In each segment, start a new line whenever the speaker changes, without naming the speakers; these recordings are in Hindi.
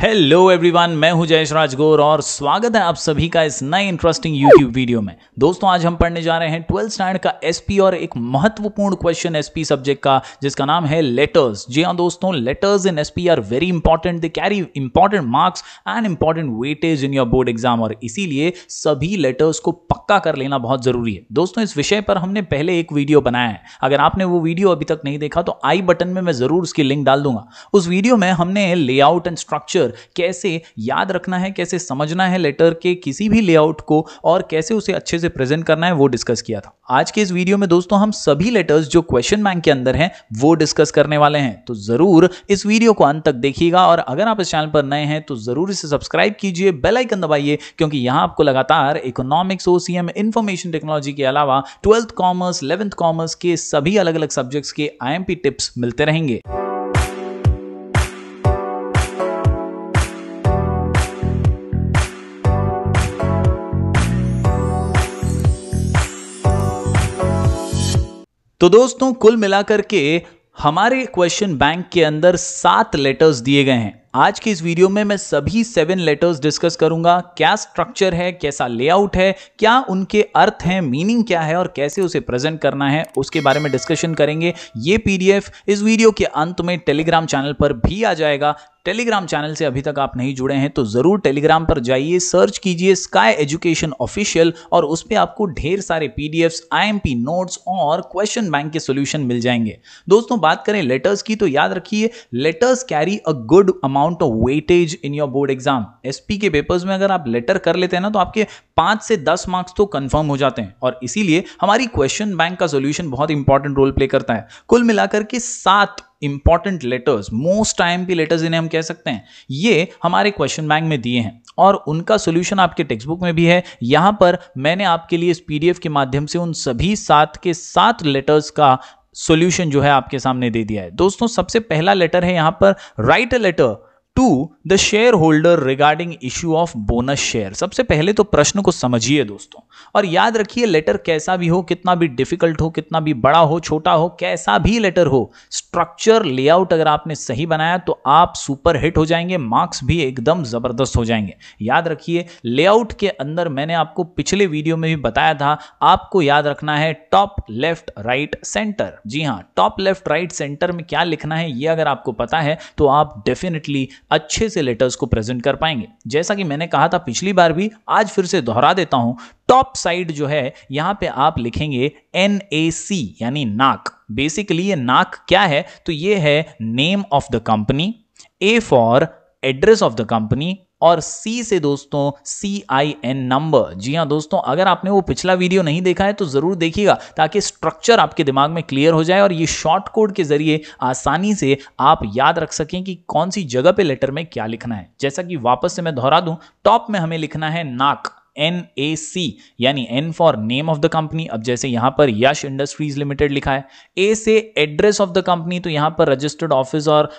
हेलो एवरीवन मैं हूं जयेश राजगोर और स्वागत है आप सभी का इस नए इंटरेस्टिंग यूट्यूब वीडियो में दोस्तों आज हम पढ़ने जा रहे हैं ट्वेल्थ स्टैंड का एसपी और एक महत्वपूर्ण क्वेश्चन एसपी सब्जेक्ट का जिसका नाम है लेटर्स जी हाँ दोस्तों letters in SP are very important they carry important marks and important weightage in your board exam और इसीलिए सभी लेटर्स को पक्का कर लेना बहुत जरूरी है दोस्तों इस विषय पर हमने पहले एक वीडियो बनाया है अगर आपने वो वीडियो अभी तक नहीं देखा तो आई बटन में मैं जरूर उसकी लिंक डाल दूंगा उस वीडियो में हमने लेआउट एंड स्ट्रक्चर लेटर कैसे याद रखना है कैसे समझना है लेटर के किसी भी लेआउट को और कैसे उसे अच्छे से प्रेजेंट करना है वो डिस्कस किया था आज के इस वीडियो में दोस्तों हम सभी लेटर्स जो क्वेश्चन बैंक के अंदर हैं वो डिस्कस करने वाले हैं तो ज़रूर इस वीडियो को अंत तक देखिएगा और अगर आप इस चैनल पर नए हैं तो ज़रूर इसे सब्सक्राइब कीजिए बेल आइकन दबाइए क्योंकि यहां आपको लगातार economics O C M technology के अलावा ट्वेल्थ कॉमर्स इलेवंथ कॉमर्स के सभी अलग अलग सब्जेक्ट्स के आई टिप्स मिलते रहेंगे तो दोस्तों कुल मिलाकर के हमारे क्वेश्चन बैंक के अंदर सात लेटर्स दिए गए हैं आज के इस वीडियो में मैं सभी सेवन लेटर्स डिस्कस करूंगा क्या स्ट्रक्चर है कैसा लेआउट है क्या उनके अर्थ हैं मीनिंग क्या है और कैसे उसे प्रेजेंट करना है उसके बारे में डिस्कशन करेंगे ये पीडीएफ इस वीडियो के अंत में टेलीग्राम चैनल पर भी आ जाएगा टेलीग्राम चैनल से अभी तक आप नहीं जुड़े हैं तो ज़रूर टेलीग्राम पर जाइए सर्च कीजिए स्काई एजुकेशन ऑफिशियल और उस पर आपको ढेर सारे PDF I M P notes और क्वेश्चन बैंक के सोल्यूशन मिल जाएंगे दोस्तों बात करें लेटर्स की तो याद रखिए letters carry a good amount amount of weightage in your board exam SP के पेपर्स में अगर आप लेटर कर लेते हैं ना तो आपके पाँच से दस मार्क्स तो कंफर्म हो जाते हैं और इसीलिए हमारी क्वेश्चन बैंक का सोल्यूशन बहुत इंपॉर्टेंट रोल प्ले करता है कुल मिलाकर के सात इंपॉर्टेंट लेटर्स मोस्ट टाइम के लेटर्स इन्हें हम कह सकते हैं ये हमारे क्वेश्चन बैंक में दिए हैं और उनका सोल्यूशन आपके टेक्स्ट बुक में भी है यहाँ पर मैंने आपके लिए इस पीडीएफ के माध्यम से उन सभी सात के सात लेटर्स का सोल्यूशन जो है आपके सामने दे दिया है दोस्तों सबसे पहला लेटर है यहाँ पर write a letter to the shareholder regarding issue of bonus share सबसे पहले तो प्रश्न को समझिए दोस्तों और याद रखिए लेटर कैसा भी हो कितना भी डिफिकल्ट हो कितना भी बड़ा हो छोटा हो कैसा भी लेटर हो स्ट्रक्चर लेआउट अगर आपने सही बनाया तो आप सुपर हिट हो जाएंगे मार्क्स भी एकदम ज़बरदस्त हो जाएंगे याद रखिए लेआउट के अंदर मैंने आपको पिछले वीडियो में भी बताया था आपको याद रखना है टॉप लेफ्ट राइट सेंटर जी हाँ टॉप लेफ्ट राइट सेंटर में क्या लिखना है ये अगर आपको पता है तो आप डेफिनेटली अच्छे से लेटर्स को प्रेजेंट कर पाएंगे जैसा कि मैंने कहा था पिछली बार भी आज फिर से दोहरा देता हूं टॉप साइड जो है यहां पे आप लिखेंगे एन ए सी यानी नाक बेसिकली ये नाक क्या है तो ये है name of the company A for address of the company और सी से दोस्तों सी आई एन नंबर जी हाँ दोस्तों अगर आपने वो पिछला वीडियो नहीं देखा है तो ज़रूर देखिएगा ताकि स्ट्रक्चर आपके दिमाग में क्लियर हो जाए और ये शॉर्ट कोड के ज़रिए आसानी से आप याद रख सकें कि कौन सी जगह पे लेटर में क्या लिखना है जैसा कि वापस से मैं दोहरा दूं टॉप में हमें लिखना है नाक एन ए सी यानी N for name of the company अब जैसे यहां पर यश इंडस्ट्रीज लिमिटेड लिखा है ए से एड्रेस ऑफ द कंपनी तो यहां पर रजिस्टर्ड ऑफिस और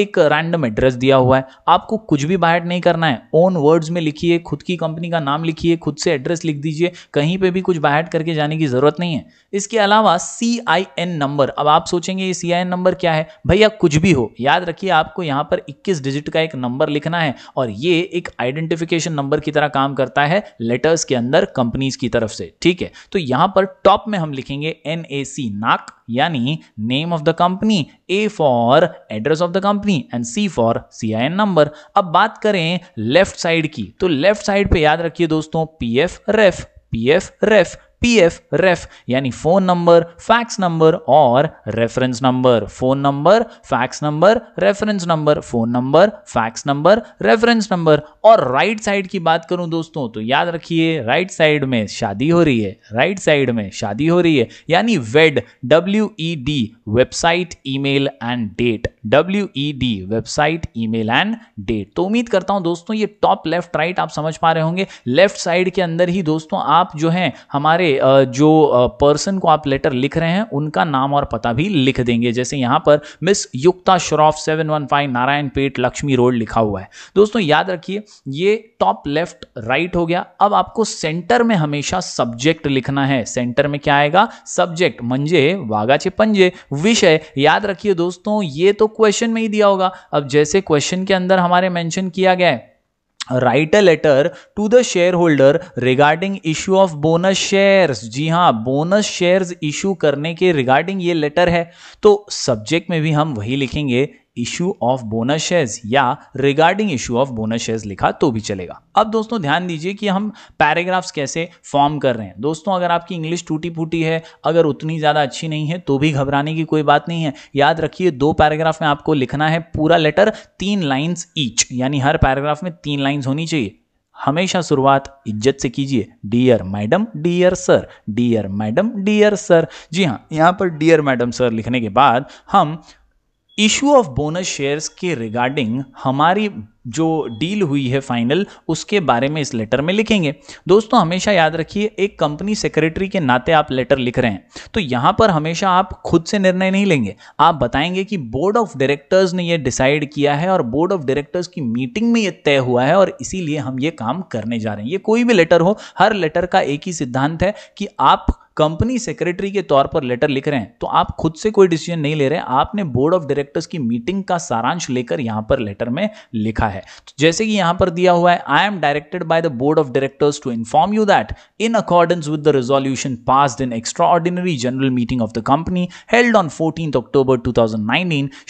एक रैंडम एड्रेस दिया हुआ है आपको कुछ भी बाहर नहीं करना है ओन वर्ड्स में लिखिए खुद की कंपनी का नाम लिखिए खुद से एड्रेस लिख दीजिए कहीं पर भी कुछ बाहर करके जाने की जरूरत नहीं है इसके अलावा सी आई एन नंबर अब आप सोचेंगे ये सी आई एन नंबर क्या है भैया कुछ भी हो याद रखिए आपको यहाँ पर इक्कीस डिजिट का एक नंबर लिखना है और ये एक आइडेंटिफिकेशन नंबर की तरह काम करता है लेटर्स के अंदर कंपनीज की तरफ से ठीक है तो यहां पर टॉप में हम लिखेंगे एन ए सी नाक यानी name of the company A for address of the company and C for C I N number अब बात करें लेफ्ट साइड की तो लेफ्ट साइड पे याद रखिए दोस्तों P F ref P F ref PF ref यानी फोन नंबर फैक्स नंबर और reference number phone number fax number reference number phone number fax number reference number और राइट साइड की बात करूं दोस्तों तो याद रखिए राइट साइड में शादी हो रही है राइट साइड में शादी हो रही है यानी wed W E D website email and date W E D website e mail and date तो उम्मीद करता हूं दोस्तों ये टॉप लेफ्ट राइट आप समझ पा रहे होंगे लेफ्ट साइड के अंदर ही दोस्तों आप जो है हमारे जो पर्सन को आप लेटर लिख रहे हैं उनका नाम और पता भी लिख देंगे जैसे यहां पर miss Yukta Shroff seven one five Narayan Peth Lakshmi road लिखा हुआ है दोस्तों याद रखिए ये टॉप लेफ्ट राइट हो गया अब आपको सेंटर में हमेशा सब्जेक्ट लिखना है सेंटर में क्या आएगा सब्जेक्ट मंजे वागा पंजे विषय याद रखिए दोस्तों ये तो क्वेश्चन में ही दिया होगा अब जैसे क्वेश्चन के अंदर हमारे मेंशन किया गया है write a letter to the shareholder regarding issue of bonus shares जी हाँ बोनस शेयर्स इशू करने के रिगार्डिंग ये लेटर है तो सब्जेक्ट में भी हम वही लिखेंगे इशू ऑफ बोनस शेयर्स या regarding issue of bonus shares लिखा तो भी चलेगा अब दोस्तों ध्यान दीजिए कि हम पैराग्राफ्स कैसे फॉर्म कर रहे हैं दोस्तों अगर आपकी इंग्लिश टूटी फूटी है अगर उतनी ज़्यादा अच्छी नहीं है तो भी घबराने की कोई बात नहीं है याद रखिए दो पैराग्राफ में आपको लिखना है पूरा लेटर तीन लाइन्स ईच यानी हर पैराग्राफ में तीन लाइन्स होनी चाहिए हमेशा शुरुआत इज्जत से कीजिए dear madam dear sir dear madam dear sir जी हाँ यहाँ पर डियर मैडम सर लिखने के बाद हम इशू ऑफ बोनस शेयर्स के रिगार्डिंग हमारी जो डील हुई है फाइनल उसके बारे में इस लेटर में लिखेंगे दोस्तों हमेशा याद रखिए एक कंपनी सेक्रेटरी के नाते आप लेटर लिख रहे हैं तो यहाँ पर हमेशा आप खुद से निर्णय नहीं लेंगे आप बताएंगे कि बोर्ड ऑफ डायरेक्टर्स ने यह डिसाइड किया है और बोर्ड ऑफ डायरेक्टर्स की मीटिंग में यह तय हुआ है और इसीलिए हम ये काम करने जा रहे हैं ये कोई भी लेटर हो हर लेटर का एक ही सिद्धांत है कि आप कंपनी सेक्रेटरी के तौर पर लेटर लिख रहे हैं तो आप खुद से कोई डिसीजन नहीं ले रहे आपने बोर्ड ऑफ डायरेक्टर्स की मीटिंग का सारांश लेकर यहां पर लेटर में लिखा है तो जैसे कि यहां पर दिया हुआ है I am directed by the board of directors to inform you that in accordance with the resolution pass in extraordinary general meeting of the company held on fourteen October to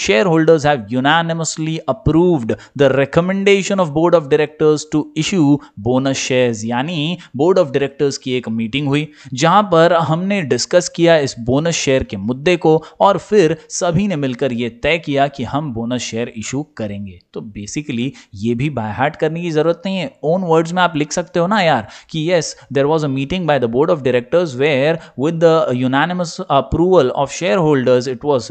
shareholders have unanimously approved the recommendation of board of directors to issue bonus share यानी बोर्ड ऑफ डायरेक्टर्स की एक मीटिंग हुई जहां पर तरह हमने डिस्कस किया इस बोनस शेयर के मुद्दे को और फिर सभी ने मिलकर ये तय किया कि हम बोनस शेयर इशू करेंगे तो बेसिकली ये भी बाय हार्ट करने की जरूरत नहीं है ओन वर्ड्स में आप लिख सकते हो ना यार कि yes there was a meeting by the board of directors where with the unanimous approval of shareholders it was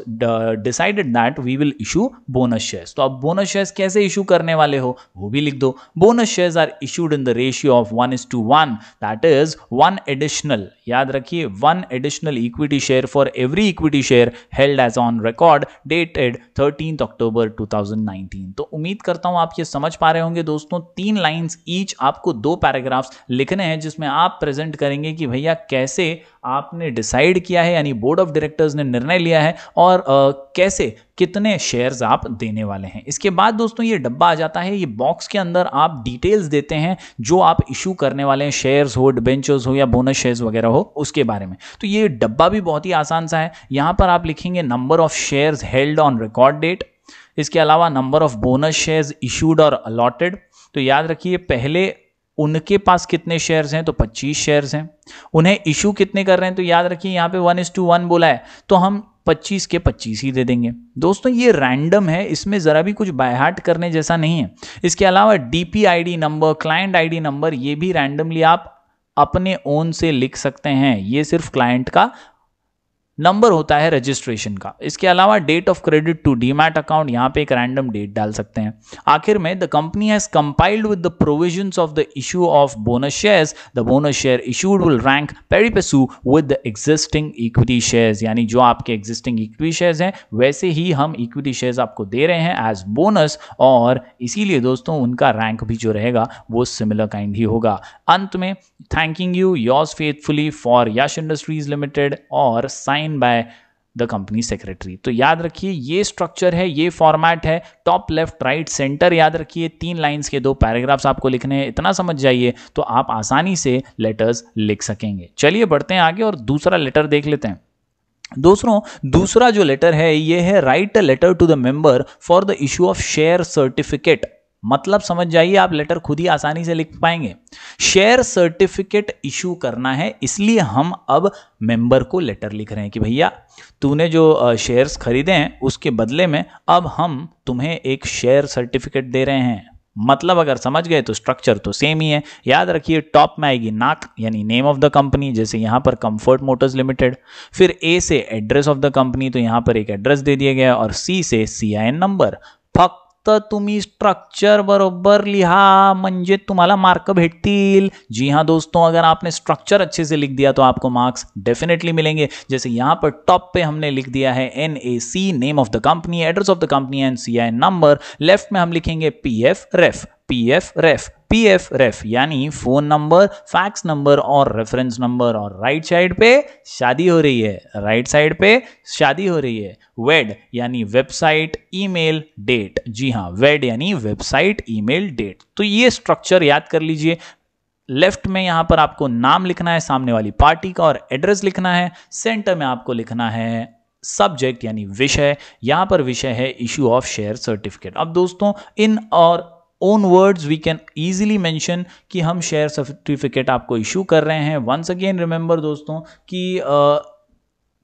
decided that we will issue bonus shares तो आप बोनस शेयर्स कैसे इशू करने वाले हो वो भी लिख दो bonus shares are issued in the ratio of one is to one that is one additional याद रखिए रखिए one additional equity share for every equity share held as on record dated thirteen October 2019 तो उम्मीद करता हूं आप ये समझ पा रहे होंगे दोस्तों तीन लाइंस ईच आपको दो पैराग्राफ्स लिखने हैं जिसमें आप प्रेजेंट करेंगे कि भैया कैसे आपने डिसाइड किया है यानी बोर्ड ऑफ डायरेक्टर्स ने निर्णय लिया है और आ, कैसे कितने शेयर्स आप देने वाले हैं इसके बाद दोस्तों ये डब्बा आ जाता है ये बॉक्स के अंदर आप डिटेल्स देते हैं जो आप इशू करने वाले हैं शेयर्स हो डिबेंचर्स हो या बोनस शेयर्स वगैरह हो उसके बारे में तो ये डब्बा भी बहुत ही आसान सा है यहाँ पर आप लिखेंगे number of shares held on record date इसके अलावा number of bonus shares issued और अलॉटेड तो याद रखिए पहले उनके पास कितने शेयर्स हैं तो 25 शेयर्स हैं उन्हें इशू कितने कर रहे हैं तो याद रखिए यहाँ पे वन इज टू वन बोला है तो हम 25 के 25 ही दे देंगे दोस्तों ये रैंडम है इसमें ज़रा भी कुछ बायहाट करने जैसा नहीं है इसके अलावा D P number client I number ये भी रैंडमली आप अपने ओन से लिख सकते हैं ये सिर्फ क्लाइंट का नंबर होता है रजिस्ट्रेशन का इसके अलावा date of credit to demat account यहाँ पे एक रैंडम डेट डाल सकते हैं आखिर में the company has compiled with the provisions of the issue of bonus shares the bonus share issued will rank pari passu with the existing equity shares यानी जो आपके एग्जिस्टिंग इक्विटी शेयर्स हैं वैसे ही हम इक्विटी शेयर्स आपको दे रहे हैं एज बोनस और इसीलिए दोस्तों उनका रैंक भी जो रहेगा वो सिमिलर काइंड ही होगा अंत में thanking you yours faithfully for Yash industries limited और sign sign by the company secretary तो याद रखिए ये स्ट्रक्चर है ये फॉर्मेट है टॉप लेफ्ट राइट सेंटर याद रखिए तीन लाइंस के दो पैराग्राफ्स आपको लिखने हैं इतना समझ जाइए तो आप आसानी से लेटर्स लिख सकेंगे चलिए बढ़ते हैं आगे और दूसरा लेटर देख लेते हैं दूसरों दूसरा जो लेटर है ये है write a letter to the member for the issue of share certificate मतलब समझ जाइए आप लेटर खुद ही आसानी से लिख पाएंगे शेयर सर्टिफिकेट इशू करना है इसलिए हम अब मेंबर को लेटर लिख रहे हैं कि भैया तूने जो शेयर्स खरीदे हैं उसके बदले में अब हम तुम्हें एक शेयर सर्टिफिकेट दे रहे हैं मतलब अगर समझ गए तो स्ट्रक्चर तो सेम ही है याद रखिए टॉप में आएगी नाक यानी नेम ऑफ द कंपनी जैसे यहां पर कंफर्ट मोटर्स लिमिटेड फिर ए से एड्रेस ऑफ द कंपनी तो यहां पर एक एड्रेस दे दिया गया और सी से सी आई एन नंबर फक तुम्हें स्ट्रक्चर बरोबर लिहा म्हणजे तुम्हारा मार्क भेटतील जी हाँ दोस्तों अगर आपने स्ट्रक्चर अच्छे से लिख दिया तो आपको मार्क्स डेफिनेटली मिलेंगे जैसे यहाँ पर टॉप पे हमने लिख दिया है N A C name of the company address of the company N C I number left में हम लिखेंगे P F ref P F ref P F ref यानी फोन नंबर फैक्स नंबर और रेफरेंस नंबर और राइट साइड पे शादी हो रही है राइट साइड पे शादी हो रही है वेड यानी वेबसाइट ईमेल डेट जी हाँ वेड यानी वेबसाइट ईमेल डेट तो ये स्ट्रक्चर याद कर लीजिए लेफ्ट में यहां पर आपको नाम लिखना है सामने वाली पार्टी का और एड्रेस लिखना है सेंटर में आपको लिखना है सब्जेक्ट यानी विषय यहां पर विषय है इश्यू ऑफ शेयर सर्टिफिकेट अब दोस्तों in our own words we can easily mention कि हम शेयर सर्टिफिकेट आपको इशू कर रहे हैं वंस अगेन रिमेंबर दोस्तों कि uh,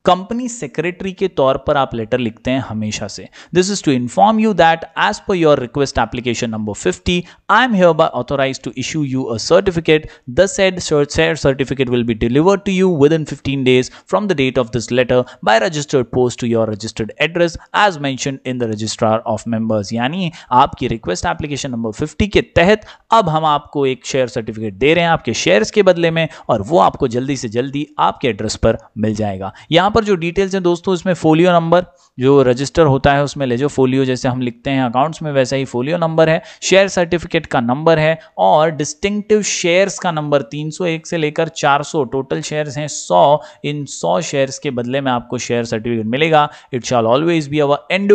कंपनी सेक्रेटरी के तौर पर आप लेटर लिखते हैं हमेशा से this is to inform you that as per your request application number 50 I am hereby authorise to issue you a certificate the said certificate will be delivered to you within fifteen days from the date of this letter by registered post to your registered address as mention in the registrar of members यानी आपकी रिक्वेस्ट एप्लीकेशन नंबर फिफ्टी के तहत अब हम आपको एक शेयर सर्टिफिकेट दे रहे हैं आपके शेयर्स के बदले में और वो आपको जल्दी से जल्दी आपके एड्रेस पर मिल जाएगा यहां पर जो डिटेल्स हैं दोस्तों इसमें फोलियो नंबर जो रजिस्टर होता है उसमें ले जो फोलियो जैसे हम लिखते हैं अकाउंट्स में वैसा ही फोलियो नंबर है शेयर सर्टिफिकेट का नंबर है और डिस्टिंक्टिव शेयर्स का नंबर 301 से लेकर 400 टोटल शेयर्स हैं 100 इन 100 शेयर्स के बदले में आपको शेयर सर्टिफिकेट मिलेगा it shall always be our end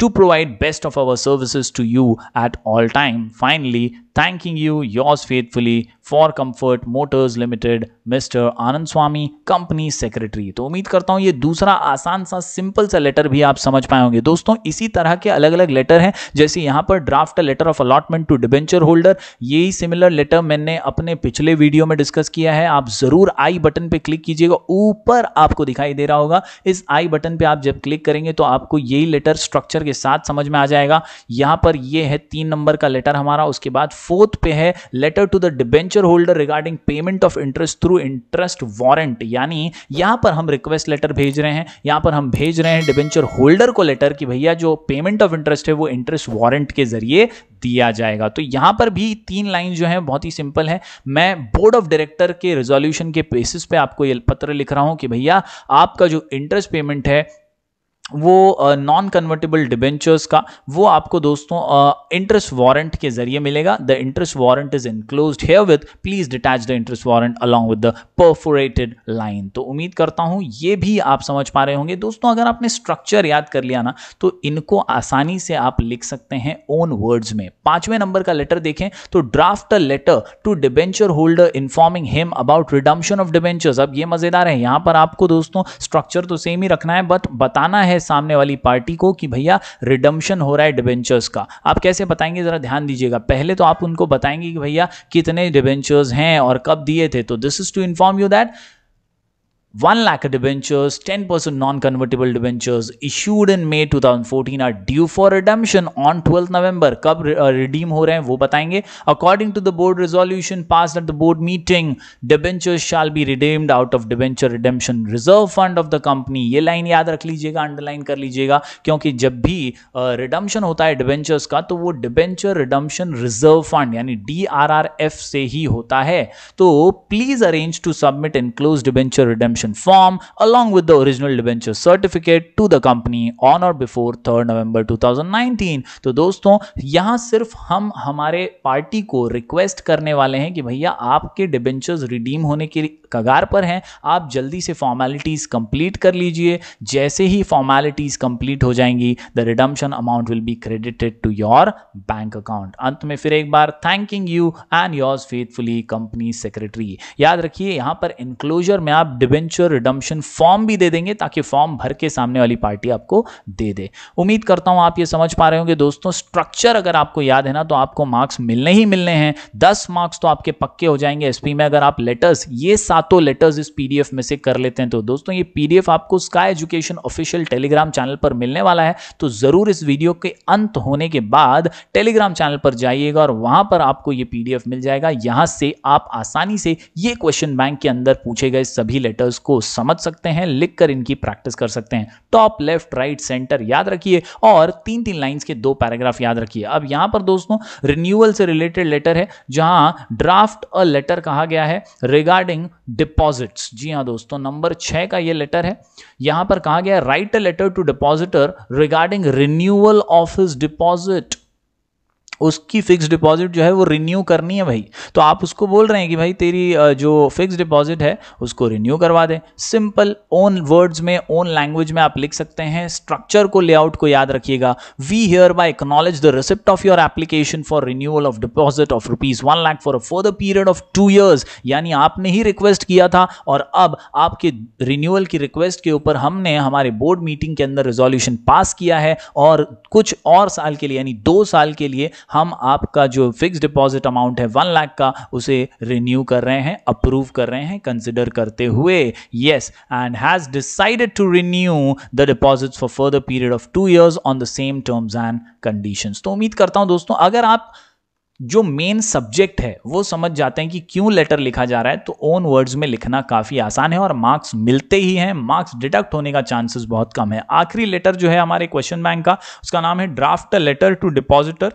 to provide best of our services to you at all time finally thanking you, yours faithfully, for comfort motors limited mister Anand Swamy company secretary तो उम्मीद करता हूँ ये दूसरा आसान सा सिंपल सा लेटर भी आप समझ पाए होंगे दोस्तों इसी तरह के अलग अलग लेटर हैं जैसे यहाँ पर draft letter of allotment to debenture holder यही सिमिलर लेटर मैंने अपने पिछले वीडियो में डिस्कस किया है आप ज़रूर आई बटन पर क्लिक कीजिएगा ऊपर आपको दिखाई दे रहा होगा इस आई बटन पर आप जब क्लिक करेंगे तो आपको यही लेटर स्ट्रक्चर के साथ समझ में आ जाएगा यहाँ पर ये है तीन नंबर का लेटर हमारा उसके बाद फोर्थ पे है letter to the debenture holder regarding payment of interest through interest warrant यानी यहां पर हम रिक्वेस्ट लेटर भेज रहे हैं यहां पर हम भेज रहे हैं डिबेंचर होल्डर को लेटर कि भैया जो पेमेंट ऑफ इंटरेस्ट है वो इंटरेस्ट वारंट के जरिए दिया जाएगा तो यहां पर भी तीन लाइन जो है बहुत ही सिंपल है मैं बोर्ड ऑफ डायरेक्टर के रेजोल्यूशन के बेसिस पे आपको ये पत्र लिख रहा हूं कि भैया आपका जो इंटरेस्ट पेमेंट है वो नॉन कन्वर्टेबल डिबेंचर्स का वो आपको दोस्तों इंटरेस्ट वारंट के जरिए मिलेगा the interest warrant is enclose herewith please detach the interest warrant along with the perforated line तो उम्मीद करता हूं ये भी आप समझ पा रहे होंगे दोस्तों अगर आपने स्ट्रक्चर याद कर लिया ना तो इनको आसानी से आप लिख सकते हैं ओन वर्ड्स में पांचवें नंबर का लेटर देखें तो draft a letter to debenture holder informing him about redemption of debentures अब ये मजेदार है यहां पर आपको दोस्तों स्ट्रक्चर तो सेम ही रखना है बट बताना है सामने वाली पार्टी को कि भैया रिडम्शन हो रहा है डिबेंचर्स का आप कैसे बताएंगे ज़रा ध्यान दीजिएगा पहले तो आप उनको बताएंगे कि भैया कितने डिबेंचर्स हैं और कब दिए थे तो this is to inform you that 1 lakh debentures, 10% non-convertible debentures issued in May 2014 are due for redemption on 12th November. कब रिडीम हो रहे हैं वो बताएंगे According to the board resolution passed at the board meeting, debentures shall be redeemed out of debenture redemption reserve fund of the company. ये लाइन याद रख लीजिएगा अंडरलाइन कर लीजिएगा क्योंकि जब भी रिडम्पशन uh, होता है डिबेंचर्स का तो वो डिबेंचर रिडम्पशन रिजर्व फंड यानी डी से ही होता है तो please arrange to submit enclose debenture redemption redemption form along with the original debenture certificate to the company on or before 3rd November 2019 तो दोस्तों यहां सिर्फ हम हमारे पार्टी को रिक्वेस्ट करने वाले हैं कि भैया आपके डिबेंचर्स रिडीम होने के लिए कगार पर हैं आप जल्दी से फॉर्मेलिटीज़ कंप्लीट कर लीजिए जैसे ही फॉर्मेलिटीज़ कंप्लीट हो जाएंगी the redemption amount will be credited to your bank account अंत में फिर एक बार thanking you and yours faithfully company secretary याद रखिए यहां पर इंक्लोजर में आप डिवेंचर रिडम्शन फॉर्म भी दे देंगे ताकि फॉर्म भर के सामने वाली पार्टी आपको दे दे उम्मीद करता हूं आप ये समझ पा रहे होंगे दोस्तों स्ट्रक्चर अगर आपको याद है ना तो आपको मार्क्स मिलने ही मिलने हैं दस मार्क्स तो आपके पक्के हो जाएंगे एसपी में अगर आप लेटर्स ये सात सातों हाँ, लेटर्स इस पीडीएफ में से कर लेते हैं तो दोस्तों ये पीडीएफ आपको Sky Education official Telegram channel पर मिलने वाला है तो ज़रूर इस वीडियो के अंत होने के बाद टेलीग्राम चैनल पर जाइएगा और वहां पर आपको ये पीडीएफ मिल जाएगा यहाँ से आप आसानी से ये क्वेश्चन बैंक के अंदर पूछे गए सभी लेटर्स को समझ सकते हैं लिख कर इनकी प्रैक्टिस कर सकते हैं टॉप लेफ्ट राइट सेंटर याद रखिए और तीन तीन लाइन्स के दो पैराग्राफ याद रखिए अब यहां पर दोस्तों रिन्यूअल से रिलेटेड लेटर है जहां ड्राफ्ट अ लेटर कहा गया है रिगार्डिंग डिपॉजिट्स जी हाँ दोस्तों नंबर छः का ये लेटर है यहाँ पर कहा गया write a letter to depositor regarding renewal of his deposit उसकी फिक्स डिपॉजिट जो है वो रिन्यू करनी है भाई तो आप उसको बोल रहे हैं कि भाई तेरी जो फिक्स डिपॉजिट है उसको रिन्यू करवा दें सिंपल ओन वर्ड्स में ओन लैंग्वेज में आप लिख सकते हैं स्ट्रक्चर को लेआउट को याद रखिएगा we hereby acknowledge the receipt of your application for renewal of deposit of rupees one lakh for for the period of two years यानी आपने ही रिक्वेस्ट किया था और अब आपके रिन्यूअल की रिक्वेस्ट के ऊपर हमने हमारे बोर्ड मीटिंग के अंदर रेजोल्यूशन पास किया है और कुछ और साल के लिए यानी दो साल के लिए हम आपका जो फिक्स डिपॉजिट अमाउंट है वन लाख का उसे रिन्यू कर रहे हैं अप्रूव कर रहे हैं कंसिडर करते हुए yes and has decided to renew the deposit for further period of two years on the same terms and condition तो उम्मीद करता हूं दोस्तों अगर आप जो मेन सब्जेक्ट है वो समझ जाते हैं कि क्यों लेटर लिखा जा रहा है तो ओन वर्ड्स में लिखना काफ़ी आसान है और मार्क्स मिलते ही हैं मार्क्स डिडक्ट होने का चांसेस बहुत कम है आखिरी लेटर जो है हमारे क्वेश्चन बैंक का उसका नाम है ड्राफ्ट लेटर टू डिपॉजिटर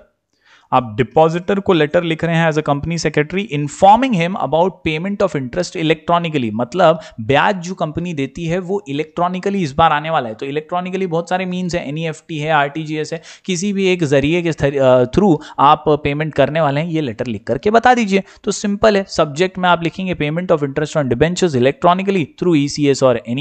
आप डिपॉजिटर को लेटर लिख रहे हैं as a company secretary informing him about payment of interest electronically मतलब ब्याज जो कंपनी देती है वो इलेक्ट्रॉनिकली इस बार आने वाला है तो इलेक्ट्रॉनिकली बहुत सारे मीन्स e है एन है आर है किसी भी एक जरिए के थ्रू आप पेमेंट करने वाले हैं ये लेटर लिख करके बता दीजिए तो सिंपल है सब्जेक्ट में आप लिखेंगे payment of interest on debentures electronically through E और एन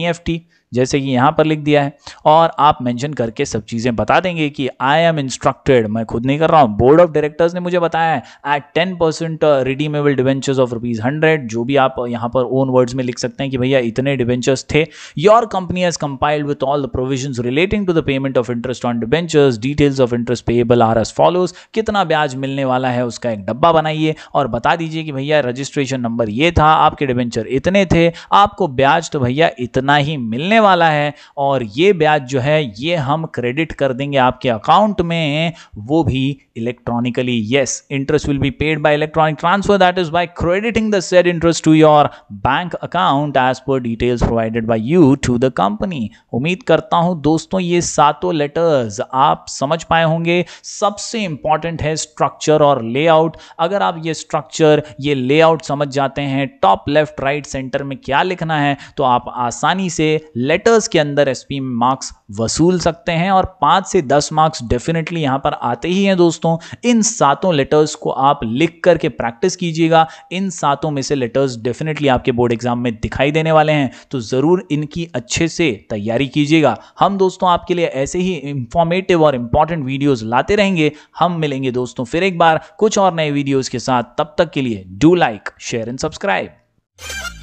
जैसे कि यहाँ पर लिख दिया है और आप मेंशन करके सब चीज़ें बता देंगे कि आई एम इंस्ट्रक्टेड मैं खुद नहीं कर रहा हूँ बोर्ड ऑफ डायरेक्टर्स ने मुझे बताया है at ten percent redeemable debentures of rupees hundred जो भी आप यहाँ पर ओन वर्ड्स में लिख सकते हैं कि भैया इतने डिवेंचर्स थे your company has compiled with all the provision relating to the payment of interest on debentures details of interest payable are as follows कितना ब्याज मिलने वाला है उसका एक डब्बा बनाइए और बता दीजिए कि भैया रजिस्ट्रेशन नंबर ये था आपके डिवेंचर इतने थे आपको ब्याज तो भैया इतना ही मिलने बढ़ने वाला है और ये ब्याज जो है ये हम क्रेडिट कर देंगे आपके अकाउंट में वो भी electronically yes interest will be paid by electronic transfer that is by crediting the said interest to your bank account as per details provided by you to the company उम्मीद करता हूं दोस्तों ये सातों लेटर्स आप समझ पाए होंगे सबसे इंपॉर्टेंट है स्ट्रक्चर और लेआउट अगर आप ये स्ट्रक्चर ये लेआउट समझ जाते हैं टॉप लेफ्ट राइट सेंटर में क्या लिखना है तो आप आसानी से लेटर्स के अंदर एस पी मार्क्स वसूल सकते हैं और पाँच से दस मार्क्स डेफिनेटली यहाँ पर आते ही हैं दोस्तों इन सातों लेटर्स को आप लिख करके प्रैक्टिस कीजिएगा इन सातों में से लेटर्स डेफिनेटली आपके बोर्ड एग्जाम में दिखाई देने वाले हैं तो ज़रूर इनकी अच्छे से तैयारी कीजिएगा हम दोस्तों आपके लिए ऐसे ही इंफॉर्मेटिव और इम्पॉर्टेंट वीडियोज़ लाते रहेंगे हम मिलेंगे दोस्तों फिर एक बार कुछ और नए वीडियोज़ के साथ तब तक के लिए do like share and subscribe